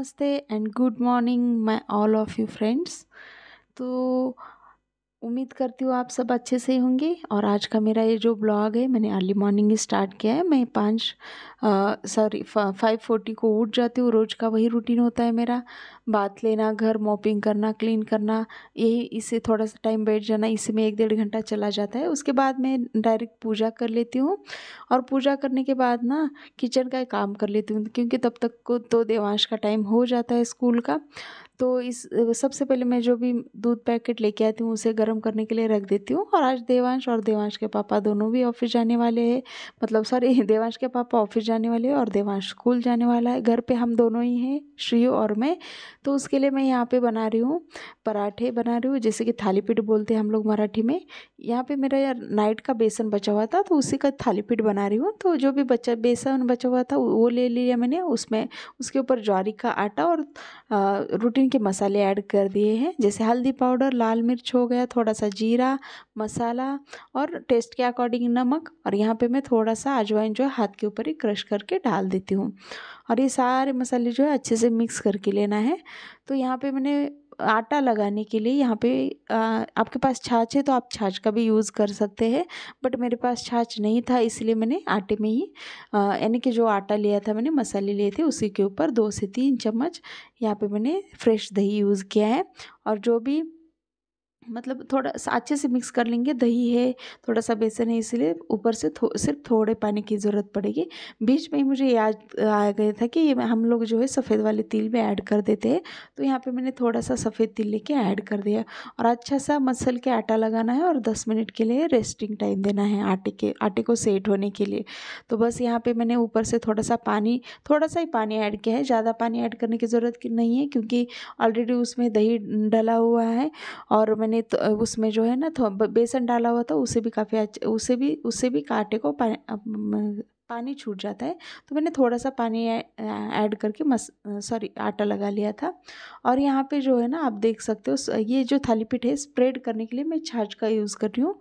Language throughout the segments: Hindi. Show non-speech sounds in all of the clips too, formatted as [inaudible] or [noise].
नमस्ते and good morning my all of you friends तो उम्मीद करती हूँ आप सब अच्छे से होंगे और आज का मेरा ये जो ब्लॉग है मैंने अर्ली मॉर्निंग ही स्टार्ट किया है मैं पाँच सॉरी फाइव फोर्टी को उठ जाती हूँ रोज़ का वही रूटीन होता है मेरा बात लेना घर मोपिंग करना क्लीन करना यही इससे थोड़ा सा टाइम बैठ जाना इसी में एक डेढ़ घंटा चला जाता है उसके बाद मैं डायरेक्ट पूजा कर लेती हूँ और पूजा करने के बाद ना किचन का काम कर लेती हूँ क्योंकि तब तक को तो देवांश का टाइम हो जाता है स्कूल का तो इस सबसे पहले मैं जो भी दूध पैकेट लेके आती हूँ उसे गर्म करने के लिए रख देती हूँ और आज देवांश और देवांश के पापा दोनों भी ऑफिस जाने वाले हैं मतलब सॉरी [laughs] देवांश के पापा ऑफिस जाने वाले हैं और देवांश स्कूल जाने वाला है घर पे हम दोनों ही हैं श्रीयू और मैं तो उसके लिए मैं यहाँ पे बना रही हूँ पराठे बना रही हूँ जैसे कि थाली बोलते हैं हम लोग मराठी में यहाँ पे मेरा यार नाइट का बेसन बचा हुआ था तो उसी का थाली बना रही हूँ तो जो भी बच्चा बेसन बचा हुआ था वो ले लिया मैंने उसमें उसके ऊपर ज्वारी का आटा और रूटीन के मसाले ऐड कर दिए हैं जैसे हल्दी पाउडर लाल मिर्च हो गया थोड़ा सा जीरा मसाला और टेस्ट के अकॉर्डिंग नमक और यहाँ पर मैं थोड़ा सा अजवाइन जो है हाथ के ऊपर ही क्रश करके डाल देती हूँ और ये सारे मसाले जो है अच्छे से मिक्स करके लेना है तो यहाँ पे मैंने आटा लगाने के लिए यहाँ पे आपके पास छाछ है तो आप छाछ का भी यूज़ कर सकते हैं बट मेरे पास छाछ नहीं था इसलिए मैंने आटे में ही यानी कि जो आटा लिया था मैंने मसाले लिए थे उसी के ऊपर दो से तीन चम्मच यहाँ पे मैंने फ्रेश दही यूज़ किया है और जो भी मतलब थोड़ा सा अच्छे से मिक्स कर लेंगे दही है थोड़ा सा बेसन है इसलिए ऊपर से थो, सिर्फ थोड़े पानी की ज़रूरत पड़ेगी बीच में ही मुझे याद आ गया था कि ये हम लोग जो है सफ़ेद वाले तिल में ऐड कर देते हैं तो यहाँ पे मैंने थोड़ा सा सफ़ेद तिल लेके ऐड कर दिया और अच्छा सा मसल के आटा लगाना है और दस मिनट के लिए रेस्टिंग टाइम देना है आटे के आटे को सेट होने के लिए तो बस यहाँ पर मैंने ऊपर से थोड़ा सा पानी थोड़ा सा ही पानी ऐड किया है ज़्यादा पानी ऐड करने की ज़रूरत नहीं है क्योंकि ऑलरेडी उसमें दही डला हुआ है और मैंने मैंने तो उसमें जो है ना तो बेसन डाला हुआ था उसे भी काफ़ी अच्छा उसे भी उसे भी काटे को पानी छूट जाता है तो मैंने थोड़ा सा पानी ऐड करके मस सॉरी आटा लगा लिया था और यहाँ पे जो है ना आप देख सकते हो ये जो थाली पीठ है स्प्रेड करने के लिए मैं छाछ का यूज़ कर रही हूँ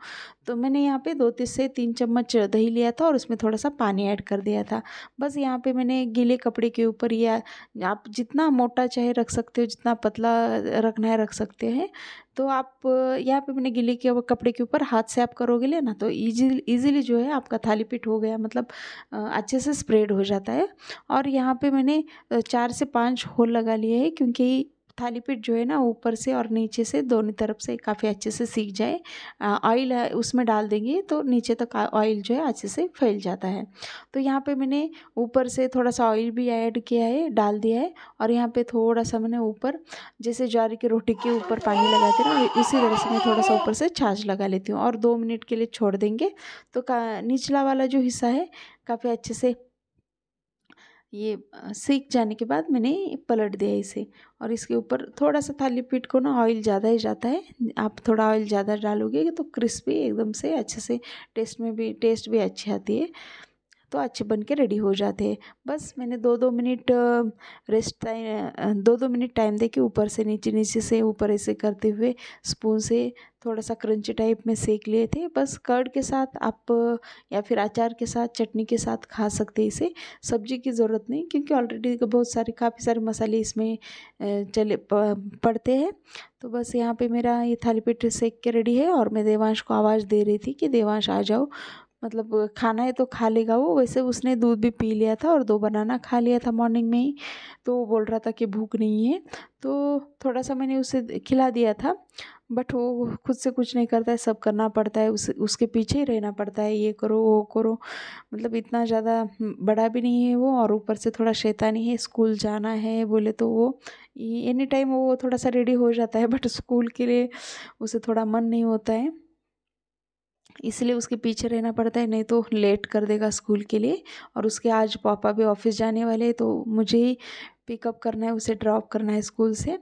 तो मैंने यहाँ पे दो तीन से तीन चम्मच दही लिया था और उसमें थोड़ा सा पानी ऐड कर दिया था बस यहाँ पे मैंने गीले कपड़े के ऊपर या आप जितना मोटा चाहे रख सकते हो जितना पतला रखना है रख सकते हैं तो आप यहाँ पे मैंने गीले के कपड़े के ऊपर हाथ से आप करोगे ले ना तो ईजी ईजिली जो है आपका थाली पीट हो गया मतलब अच्छे से स्प्रेड हो जाता है और यहाँ पर मैंने चार से पाँच होल लगा लिए हैं क्योंकि थाली पीठ जो है ना ऊपर से और नीचे से दोनों तरफ से काफ़ी अच्छे से सीख जाए ऑयल उसमें डाल देंगे तो नीचे तक तो ऑयल जो है अच्छे से फैल जाता है तो यहाँ पे मैंने ऊपर से थोड़ा सा ऑयल भी ऐड किया है डाल दिया है और यहाँ पे थोड़ा सा मैंने ऊपर जैसे जारी की रोटी के ऊपर पानी लगाते ना इसी तरह से मैं थोड़ा सा ऊपर से छाछ लगा लेती हूँ और दो मिनट के लिए छोड़ देंगे तो का निचला वाला जो हिस्सा है काफ़ी अच्छे से ये सीख जाने के बाद मैंने पलट दिया इसे और इसके ऊपर थोड़ा सा थाली पीट को ना ऑयल ज़्यादा ही जाता है आप थोड़ा ऑयल ज़्यादा डालोगे तो क्रिस्पी एकदम से अच्छे से टेस्ट में भी टेस्ट भी अच्छी आती है तो अच्छे बन के रेडी हो जाते हैं बस मैंने दो दो मिनट रेस्ट टाइम दो दो मिनट टाइम दे के ऊपर से नीचे नीचे से ऊपर ऐसे करते हुए स्पून से थोड़ा सा क्रंची टाइप में सेक लिए थे बस कर्ड के साथ आप या फिर अचार के साथ चटनी के साथ खा सकते इसे सब्जी की ज़रूरत नहीं क्योंकि ऑलरेडी तो बहुत सारे काफ़ी सारे मसाले इसमें चले पड़ते हैं तो बस यहाँ पे मेरा ये थाली पेट सेक के रेडी है और मैं देवांश को आवाज़ दे रही थी कि देवांश आ जाओ मतलब खाना है तो खा लेगा वो वैसे उसने दूध भी पी लिया था और दो बनाना खा लिया था मॉर्निंग में ही तो वो बोल रहा था कि भूख नहीं है तो थोड़ा सा मैंने उसे खिला दिया था बट वो खुद से कुछ नहीं करता है सब करना पड़ता है उस उसके पीछे ही रहना पड़ता है ये करो वो करो मतलब इतना ज़्यादा बड़ा भी नहीं है वो और ऊपर से थोड़ा शैतानी है स्कूल जाना है बोले तो वो एनी टाइम वो थोड़ा सा रेडी हो जाता है बट [laughs] स्कूल के लिए उसे थोड़ा मन नहीं होता है इसलिए उसके पीछे रहना पड़ता है नहीं तो लेट कर देगा स्कूल के लिए और उसके आज पापा भी ऑफिस जाने वाले हैं तो मुझे ही पिकअप करना है उसे ड्रॉप करना है स्कूल से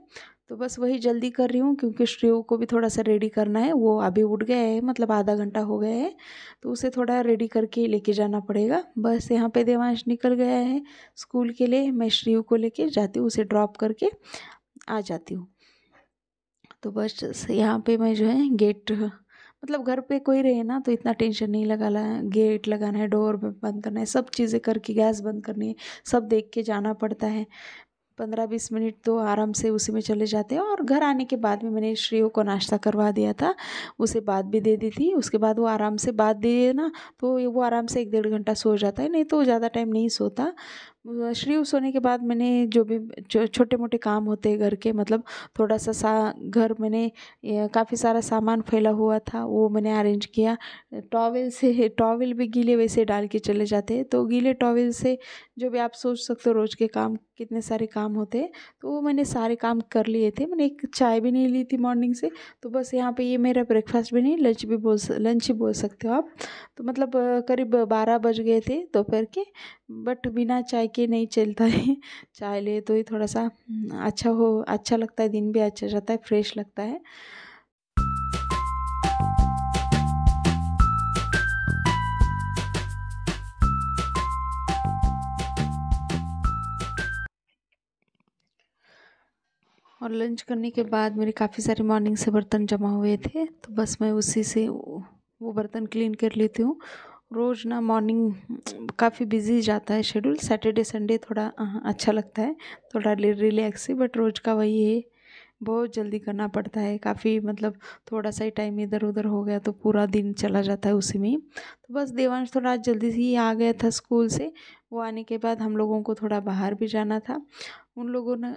तो बस वही जल्दी कर रही हूँ क्योंकि श्रेय को भी थोड़ा सा रेडी करना है वो अभी उठ गया है मतलब आधा घंटा हो गया है तो उसे थोड़ा रेडी करके लेके जाना पड़ेगा बस यहाँ पे देवांश निकल गया है स्कूल के लिए मैं श्रेय को लेके जाती हूँ उसे ड्रॉप करके आ जाती हूँ तो बस यहाँ पे मैं जो है गेट मतलब घर पे कोई रहे ना तो इतना टेंशन नहीं लगा ला गेट लगाना है डोर बंद करना है सब चीज़ें करके गैस बंद करनी है सब देख के जाना पड़ता है पंद्रह बीस मिनट तो आराम से उसी में चले जाते हैं और घर आने के बाद में मैंने श्रेयो को नाश्ता करवा दिया था उसे बात भी दे दी थी उसके बाद वो आराम से बात दे ना तो वो आराम से एक डेढ़ घंटा सो जाता है नहीं तो ज़्यादा टाइम नहीं सोता श्री उस होने के बाद मैंने जो भी छोटे मोटे काम होते घर के मतलब थोड़ा सा सा घर मैंने काफ़ी सारा सामान फैला हुआ था वो मैंने अरेंज किया टॉवेल से टॉवेल भी गीले वैसे डाल के चले जाते हैं तो गीले टॉवेल से जो भी आप सोच सकते हो रोज़ के काम कितने सारे काम होते हैं तो वो मैंने सारे काम कर लिए थे मैंने एक चाय भी नहीं ली थी मॉर्निंग से तो बस यहाँ पर ये मेरा ब्रेकफास्ट भी नहीं लंच भी बोल लंच ही बोल सकते हो आप तो मतलब करीब बारह बज गए थे दोपहर के बट बिना चाय कि नहीं चलता है चाय ले तो ही थोड़ा सा हम्म, अच्छा हो अच्छा लगता है दिन भी अच्छा रहता है फ्रेश लगता है और लंच करने के बाद मेरे काफ़ी सारे मॉर्निंग से बर्तन जमा हुए थे तो बस मैं उसी से वो बर्तन क्लीन कर लेती हूँ रोज़ ना मॉर्निंग काफ़ी बिज़ी जाता है शेड्यूल सैटरडे संडे थोड़ा अच्छा लगता है थोड़ा रिलैक्स है बट रोज़ का वही है बहुत जल्दी करना पड़ता है काफ़ी मतलब थोड़ा सा ही टाइम इधर उधर हो गया तो पूरा दिन चला जाता है उसी में तो बस देवांश थोड़ा आज जल्दी से ही आ गया था स्कूल से वो आने के बाद हम लोगों को थोड़ा बाहर भी जाना था उन लोगों ने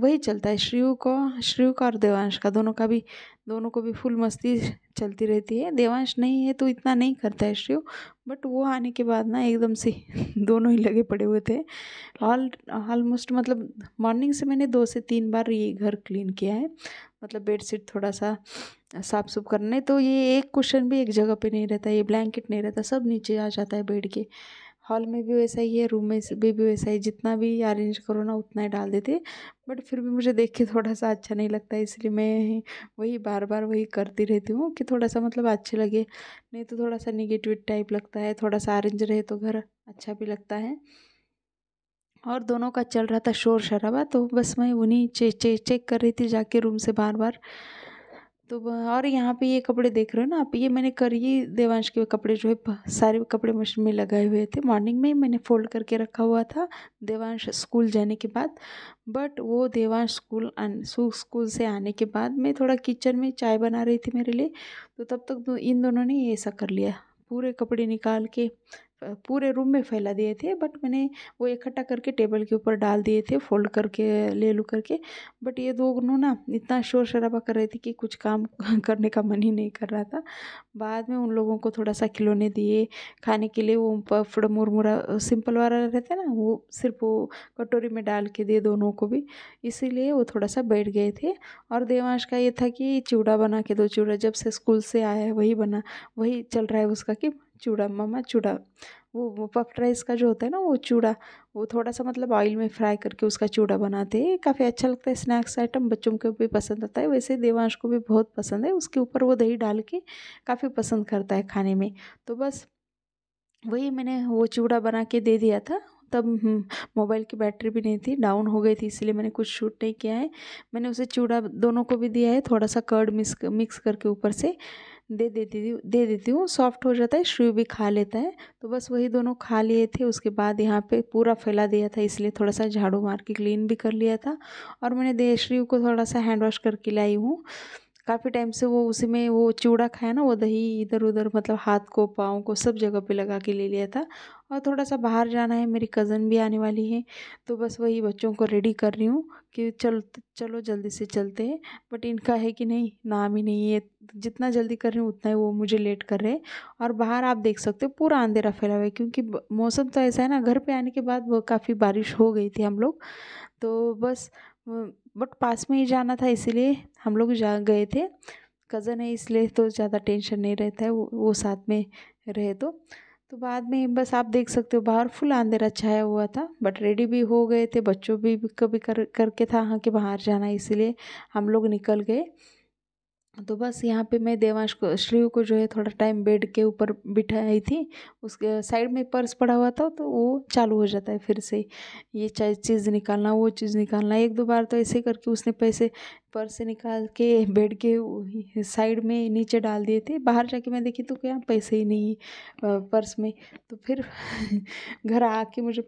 वही चलता है श्रीयु को श्रीयु का और देवांश का दोनों का भी दोनों को भी फुल मस्ती चलती रहती है देवांश नहीं है तो इतना नहीं करता है श्रीयु बट वो आने के बाद ना एकदम से [laughs] दोनों ही लगे पड़े हुए थे ऑल ऑलमोस्ट मतलब मॉर्निंग से मैंने दो से तीन बार ये घर क्लीन किया है मतलब बेडशीट थोड़ा सा साफ सुफ करने तो ये एक कुशन भी एक जगह पे नहीं रहता ये ब्लैंकेट नहीं रहता सब नीचे आ जाता है बेड के हॉल में भी वैसा ही है रूम में भी भी वैसा ही जितना भी अरेंज करो ना उतना ही डाल देते बट फिर भी मुझे देख के थोड़ा सा अच्छा नहीं लगता इसलिए मैं वही बार बार वही करती रहती हूँ कि थोड़ा सा मतलब अच्छे लगे नहीं तो थोड़ा सा निगेटिव टाइप लगता है थोड़ा सा अरेंज रहे तो घर अच्छा भी लगता है और दोनों का चल रहा था शोर शराबा तो बस मैं उन्हीं चे, चे, चेक कर रही थी जाके रूम से बार बार तो और यहाँ पे ये कपड़े देख रहे हो ना आप ये मैंने कर ये देवांश के कपड़े जो है सारे कपड़े मशीन में लगाए हुए थे मॉर्निंग में ही मैंने फ़ोल्ड करके रखा हुआ था देवांश स्कूल जाने के बाद बट वो देवांश स्कूल स्कूल से आने के बाद मैं थोड़ा किचन में चाय बना रही थी मेरे लिए तो तब तक इन दोनों ने ऐसा कर लिया पूरे कपड़े निकाल के पूरे रूम में फैला दिए थे बट मैंने वो इकट्ठा करके टेबल के ऊपर डाल दिए थे फोल्ड करके ले लू करके बट ये दोनों ना इतना शोर शराबा कर रहे थे कि कुछ काम [laughs] करने का मन ही नहीं कर रहा था बाद में उन लोगों को थोड़ा सा खिलौने दिए खाने के लिए वो पफड़ मुरमुरा सिंपल वाला रहता है ना वो सिर्फ वो कटोरी में डाल के दिए दोनों को भी इसीलिए वो थोड़ा सा बैठ गए थे और देवांश का ये था कि चूड़ा बना के दो चिवड़ा जब से स्कूल से आया है वही बना वही चल रहा है उसका कि चूड़ा मामा चूड़ा वो वो पफ राइस का जो होता है ना वो चूड़ा वो थोड़ा सा मतलब ऑयल में फ्राई करके उसका चूड़ा बनाते हैं काफ़ी अच्छा लगता है स्नैक्स आइटम बच्चों को भी पसंद आता है वैसे देवांश को भी बहुत पसंद है उसके ऊपर वो दही डाल के काफ़ी पसंद करता है खाने में तो बस वही मैंने वो चूड़ा बना के दे दिया था तब मोबाइल हम्म, की बैटरी भी नहीं थी डाउन हो गई थी इसलिए मैंने कुछ शूट नहीं किया है मैंने उसे चूड़ा दोनों को भी दिया है थोड़ा सा कर्ड मिक्स मिक्स करके ऊपर से दे देती हूँ दे देती हूँ सॉफ्ट हो जाता है श्री भी खा लेता है तो बस वही दोनों खा लिए थे उसके बाद यहाँ पे पूरा फैला दिया था इसलिए थोड़ा सा झाड़ू मार के क्लीन भी कर लिया था और मैंने दे को थोड़ा सा हैंड वॉश करके लाई हूँ काफ़ी टाइम से वो उसी में वो चूड़ा खाया ना वो दही इधर उधर मतलब हाथ को पाँव को सब जगह पे लगा के ले लिया था और थोड़ा सा बाहर जाना है मेरी कज़न भी आने वाली है तो बस वही बच्चों को रेडी कर रही हूँ कि चल चलो जल्दी से चलते हैं बट इनका है कि नहीं नाम ही नहीं है जितना जल्दी कर रही हूँ उतना ही वो मुझे लेट कर रहे हैं और बाहर आप देख सकते हो पूरा अंधेरा फैला हुआ है क्योंकि मौसम तो ऐसा है ना घर पर आने के बाद वो काफ़ी बारिश हो गई थी हम लोग तो बस बट पास में ही जाना था इसीलिए हम लोग जा गए थे कज़न है इसलिए तो ज़्यादा टेंशन नहीं रहता है वो वो साथ में रहे तो तो बाद में बस आप देख सकते हो बाहर फुल अंधेरा छाया हुआ था बट रेडी भी हो गए थे बच्चों भी कभी कर करके था हाँ कि बाहर जाना है इसीलिए हम लोग निकल गए तो बस यहाँ पे मैं देवांश को श्रीव को जो है थोड़ा टाइम बेड के ऊपर बिठाई थी उसके साइड में पर्स पड़ा हुआ था तो वो चालू हो जाता है फिर से ये चीज़ निकालना वो चीज़ निकालना एक दो बार तो ऐसे करके उसने पैसे पर्स से निकाल के बेड के साइड में नीचे डाल दिए थे बाहर जाके मैं देखी तो क्या पैसे ही नहीं पर्स में तो फिर [laughs] घर आके मुझे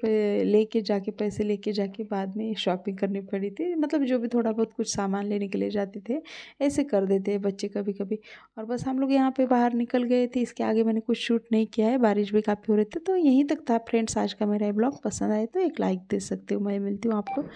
लेके जाके पैसे लेके जाके बाद में शॉपिंग करनी पड़ी थी मतलब जो भी थोड़ा बहुत कुछ सामान लेने के लिए जाते थे ऐसे कर देते हैं बच्चे कभी कभी और बस हम लोग यहाँ पे बाहर निकल गए थे इसके आगे मैंने कुछ शूट नहीं किया है बारिश भी काफ़ी हो रही थी तो यहीं तक था फ्रेंड्स आज का मेरा ये ब्लॉग पसंद आए तो एक लाइक दे सकते हो मैं मिलती हूँ आपको